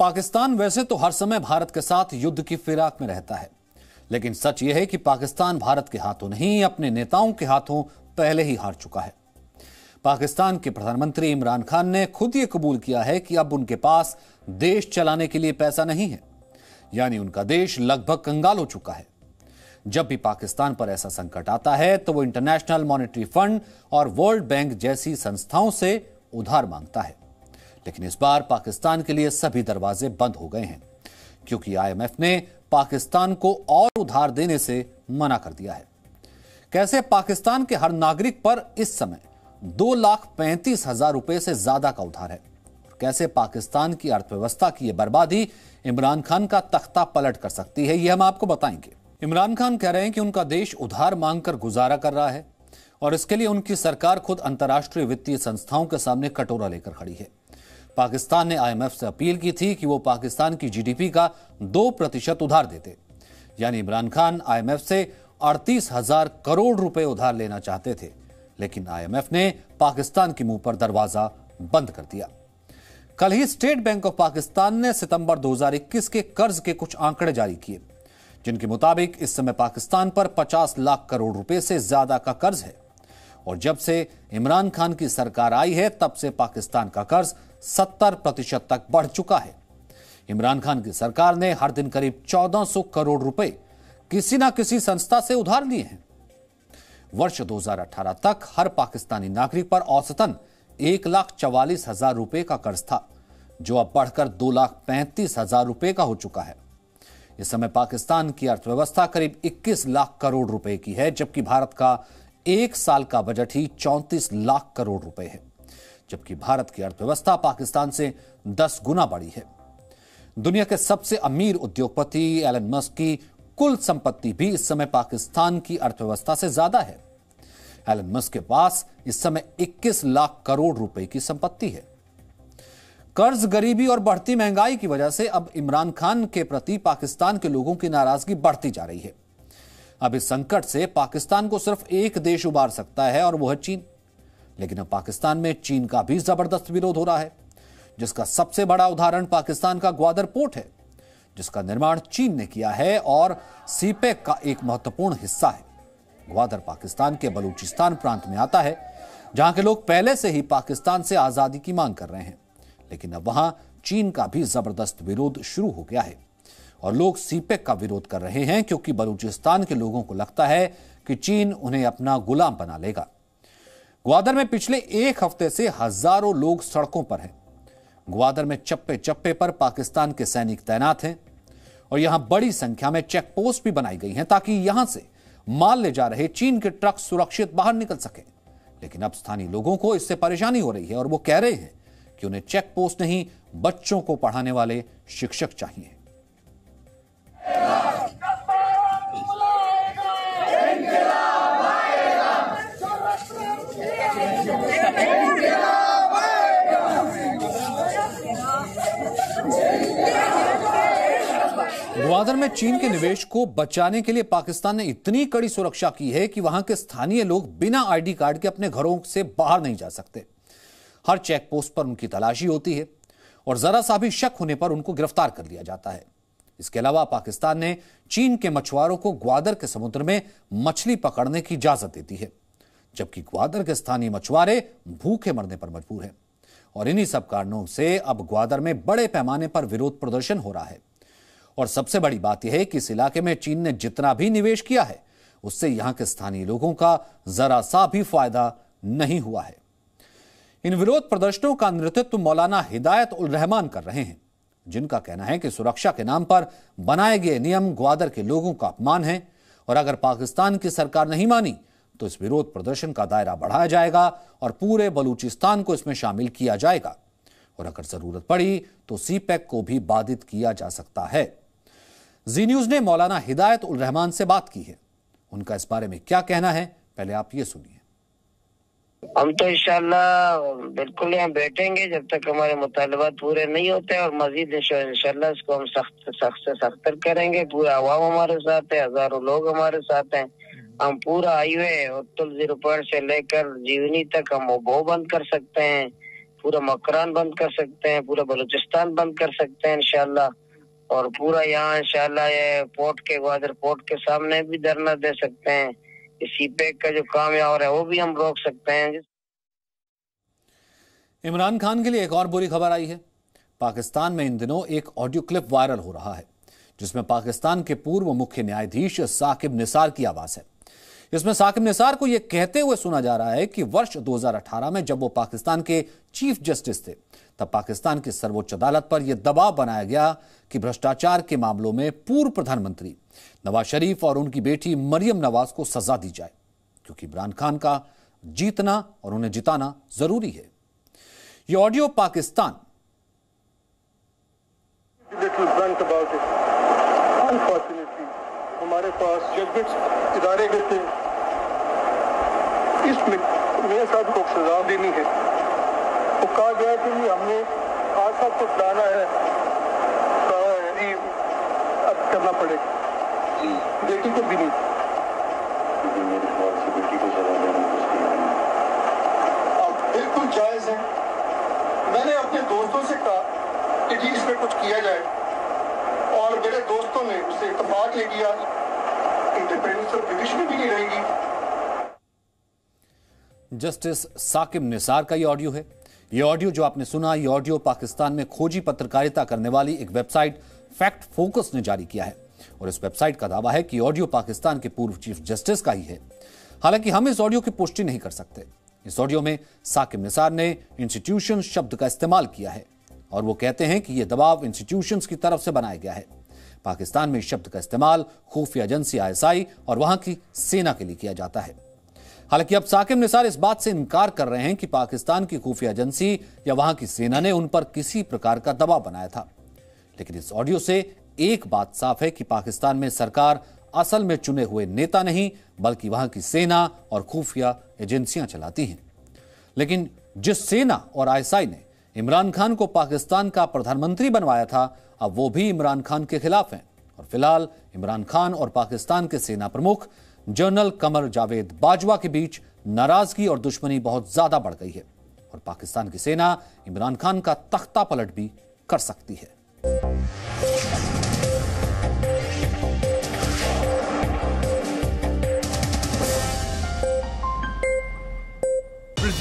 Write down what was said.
पाकिस्तान वैसे तो हर समय भारत के साथ युद्ध की फिराक में रहता है लेकिन सच यह है कि पाकिस्तान भारत के हाथों नहीं अपने नेताओं के हाथों पहले ही हार चुका है पाकिस्तान के प्रधानमंत्री इमरान खान ने खुद ये कबूल किया है कि अब उनके पास देश चलाने के लिए पैसा नहीं है यानी उनका देश लगभग कंगाल हो चुका है जब भी पाकिस्तान पर ऐसा संकट आता है तो वो इंटरनेशनल मॉनेटरी फंड और वर्ल्ड बैंक जैसी संस्थाओं से उधार मांगता है लेकिन इस बार पाकिस्तान के लिए सभी दरवाजे बंद हो गए हैं क्योंकि आईएमएफ ने पाकिस्तान को और उधार देने से मना कर दिया है कैसे पाकिस्तान के हर नागरिक पर इस समय दो लाख पैंतीस हजार रुपए से ज्यादा का उधार है कैसे पाकिस्तान की अर्थव्यवस्था की यह बर्बादी इमरान खान का तख्ता पलट कर सकती है यह हम आपको बताएंगे इमरान खान कह रहे हैं कि उनका देश उधार मांगकर गुजारा कर रहा है और इसके लिए उनकी सरकार खुद अंतर्राष्ट्रीय वित्तीय संस्थाओं के सामने कटोरा लेकर खड़ी है पाकिस्तान ने आईएमएफ से अपील की थी कि वो पाकिस्तान की जीडीपी का दो प्रतिशत उधार देते यानी इमरान खान आईएमएफ से अड़तीस हजार करोड़ रुपए उधार लेना चाहते थे लेकिन आईएमएफ ने पाकिस्तान के मुंह पर दरवाजा बंद कर दिया कल ही स्टेट बैंक ऑफ पाकिस्तान ने सितंबर 2021 के कर्ज के कुछ आंकड़े जारी किए जिनके मुताबिक इस समय पाकिस्तान पर 50 लाख करोड़ रुपए से ज्यादा का कर्ज है और जब से इमरान खान की सरकार आई है तब से पाकिस्तान का कर्ज 70 प्रतिशत तक बढ़ चुका है इमरान खान की सरकार ने हर दिन करीब 1400 करोड़ रुपए किसी ना किसी संस्था से उधार लिए हैं वर्ष 2018 तक हर पाकिस्तानी नागरिक पर औसतन एक लाख चवालीस हजार रुपए का कर्ज था जो अब बढ़कर दो लाख पैंतीस हजार रुपए का हो चुका है इस समय पाकिस्तान की अर्थव्यवस्था करीब 21 लाख करोड़ रुपए की है जबकि भारत का एक साल का बजट ही 34 लाख करोड़ रुपए है जबकि भारत की अर्थव्यवस्था पाकिस्तान से 10 गुना बड़ी है दुनिया के सबसे अमीर उद्योगपति एलन मस्क की कुल संपत्ति भी इस समय पाकिस्तान की अर्थव्यवस्था से ज्यादा है एलन मस्क के पास इस समय 21 लाख करोड़ रुपए की संपत्ति है कर्ज गरीबी और बढ़ती महंगाई की वजह से अब इमरान खान के प्रति पाकिस्तान के लोगों की नाराजगी बढ़ती जा रही है अब इस संकट से पाकिस्तान को सिर्फ एक देश उबार सकता है और वो है चीन लेकिन अब पाकिस्तान में चीन का भी जबरदस्त विरोध हो रहा है जिसका सबसे बड़ा उदाहरण पाकिस्तान का ग्वादर पोर्ट है जिसका निर्माण चीन ने किया है और सीपेक का एक महत्वपूर्ण हिस्सा है ग्वादर पाकिस्तान के बलूचिस्तान प्रांत में आता है जहां के लोग पहले से ही पाकिस्तान से आजादी की मांग कर रहे हैं लेकिन अब वहां चीन का भी जबरदस्त विरोध शुरू हो गया है और लोग सीपेक का विरोध कर रहे हैं क्योंकि बलूचिस्तान के लोगों को लगता है कि चीन उन्हें अपना गुलाम बना लेगा ग्वादर में पिछले एक हफ्ते से हजारों लोग सड़कों पर हैं ग्वादर में चप्पे चप्पे पर पाकिस्तान के सैनिक तैनात हैं और यहां बड़ी संख्या में चेक पोस्ट भी बनाई गई हैं ताकि यहां से माल ले जा रहे चीन के ट्रक सुरक्षित बाहर निकल सके लेकिन अब स्थानीय लोगों को इससे परेशानी हो रही है और वो कह रहे हैं कि उन्हें चेक पोस्ट नहीं बच्चों को पढ़ाने वाले शिक्षक चाहिए ग्वादर में चीन के निवेश को बचाने के लिए पाकिस्तान ने इतनी कड़ी सुरक्षा की है कि वहां के स्थानीय लोग बिना आईडी कार्ड के अपने घरों से बाहर नहीं जा सकते हर चेक पोस्ट पर उनकी तलाशी होती है और जरा सा भी शक होने पर उनको गिरफ्तार कर लिया जाता है इसके अलावा पाकिस्तान ने चीन के मछुआरों को ग्वादर के समुद्र में मछली पकड़ने की इजाजत दे दी है जबकि ग्वादर के स्थानीय मछुआरे भूखे मरने पर मजबूर हैं और इन्हीं सब कारणों से अब ग्वादर में बड़े पैमाने पर विरोध प्रदर्शन हो रहा है और सबसे बड़ी बात यह है कि इस इलाके में चीन ने जितना भी निवेश किया है उससे यहां के स्थानीय लोगों का जरा सा भी फायदा नहीं हुआ है इन विरोध प्रदर्शनों का नेतृत्व मौलाना हिदायत उल रहमान कर रहे हैं जिनका कहना है कि सुरक्षा के नाम पर बनाए गए नियम ग्वादर के लोगों का अपमान है और अगर पाकिस्तान की सरकार नहीं मानी तो इस विरोध प्रदर्शन का दायरा बढ़ाया जाएगा और पूरे बलूचिस्तान को इसमें शामिल किया जाएगा और अगर जरूरत पड़ी तो सीपैक को भी बाधित किया जा सकता है जी न्यूज ने मौलाना हिदायत उल रहमान से बात की है उनका इस बारे में क्या कहना है पहले आप ये सुनिए हम तो इनशाला बिल्कुल यहाँ बैठेंगे जब तक हमारे मुतालबात पूरे नहीं होते और मजीद इनशाला इसको हम सख्त सख्त से सख्तर करेंगे पूरा आवाम हमारे साथ है हजारों लोग हमारे साथ हैं हम पूरा हाईवे उत्तल जीरो पॉइंट से लेकर जीवनी तक हम वो बंद कर सकते हैं पूरा मकरान बंद कर सकते हैं पूरा बलूचिस्तान बंद कर सकते हैं इनशाला और पूरा यहाँ इनशाला पोर्ट के ग्वादर पोर्ट के सामने भी धरना दे सकते हैं का जो कामयाब है वो भी हम रोक सकते हैं इमरान खान के लिए एक और बुरी खबर आई है पाकिस्तान में इन दिनों एक ऑडियो क्लिप वायरल हो रहा है जिसमें पाकिस्तान के पूर्व मुख्य न्यायाधीश साकिब निसार की आवाज है जिसमें साकिब निसार को यह कहते हुए सुना जा रहा है कि वर्ष 2018 में जब वो पाकिस्तान के चीफ जस्टिस थे तब पाकिस्तान की सर्वोच्च अदालत पर यह दबाव बनाया गया कि भ्रष्टाचार के मामलों में पूर्व प्रधानमंत्री नवाज शरीफ और उनकी बेटी मरियम नवाज को सजा दी जाए क्योंकि इमरान खान का जीतना और उन्हें जिताना जरूरी है ये ऑडियो पाकिस्तान unfortunately हमारे पास जजमेंट्स इदारे के थे इसमें मेरे साहब को सजा देनी है तो कहा गया कि हमने आज साहब को डाना है अब करना पड़ेगा बेटी को भी नहीं अब बिल्कुल जायज़ है मैंने अपने दोस्तों से कहा कि जी इसमें कुछ किया जाए और मेरे दोस्तों ने उसे इतफाक ले किया तो जस्टिस साकिब निसार का ये ऑडियो है ये ऑडियो जो आपने सुना ये ऑडियो पाकिस्तान में खोजी पत्रकारिता करने वाली एक वेबसाइट फैक्ट फोकस ने जारी किया है और इस वेबसाइट का दावा है कि ऑडियो पाकिस्तान के पूर्व चीफ जस्टिस का ही है हालांकि हम इस ऑडियो की पुष्टि नहीं कर सकते इस ऑडियो में साकिब निसार ने इंस्टीट्यूशन शब्द का इस्तेमाल किया है और वो कहते हैं कि यह दबाव इंस्टीट्यूशन की तरफ से बनाया गया है पाकिस्तान में शब्द का इस्तेमाल खुफिया एजेंसी आईएसआई और वहां की सेना के लिए किया जाता है हालांकि अब साकिब निसार इस बात से इनकार कर रहे हैं कि पाकिस्तान की खुफिया एजेंसी या वहां की सेना ने उन पर किसी प्रकार का दबाव बनाया था लेकिन इस ऑडियो से एक बात साफ है कि पाकिस्तान में सरकार असल में चुने हुए नेता नहीं बल्कि वहां की सेना और खुफिया एजेंसियां चलाती हैं लेकिन जिस सेना और आईएसआई ने इमरान खान को पाकिस्तान का प्रधानमंत्री बनवाया था अब वो भी इमरान खान के खिलाफ हैं और फिलहाल इमरान खान और पाकिस्तान के सेना प्रमुख जनरल कमर जावेद बाजवा के बीच नाराजगी और दुश्मनी बहुत ज्यादा बढ़ गई है और पाकिस्तान की सेना इमरान खान का तख्ता पलट भी कर सकती है